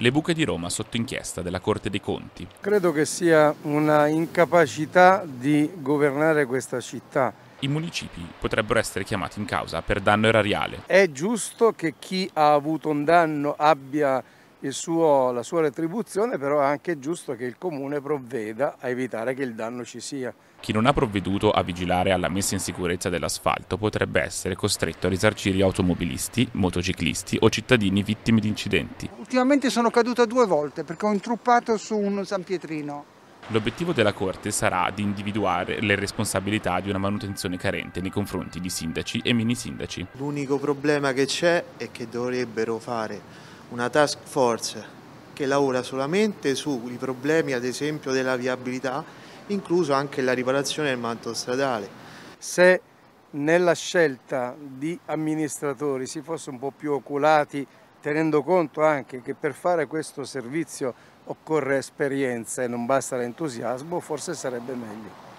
Le buche di Roma sotto inchiesta della Corte dei Conti. Credo che sia una incapacità di governare questa città. I municipi potrebbero essere chiamati in causa per danno erariale. È giusto che chi ha avuto un danno abbia suo, la sua retribuzione, però è anche giusto che il comune provveda a evitare che il danno ci sia. Chi non ha provveduto a vigilare alla messa in sicurezza dell'asfalto potrebbe essere costretto a risarcire automobilisti, motociclisti o cittadini vittime di incidenti. Ultimamente sono caduta due volte perché ho intruppato su un San Pietrino. L'obiettivo della Corte sarà di individuare le responsabilità di una manutenzione carente nei confronti di sindaci e minisindaci. L'unico problema che c'è è che dovrebbero fare una task force che lavora solamente sui problemi ad esempio della viabilità, incluso anche la riparazione del manto stradale. Se nella scelta di amministratori si fosse un po' più oculati, tenendo conto anche che per fare questo servizio occorre esperienza e non basta l'entusiasmo, forse sarebbe meglio.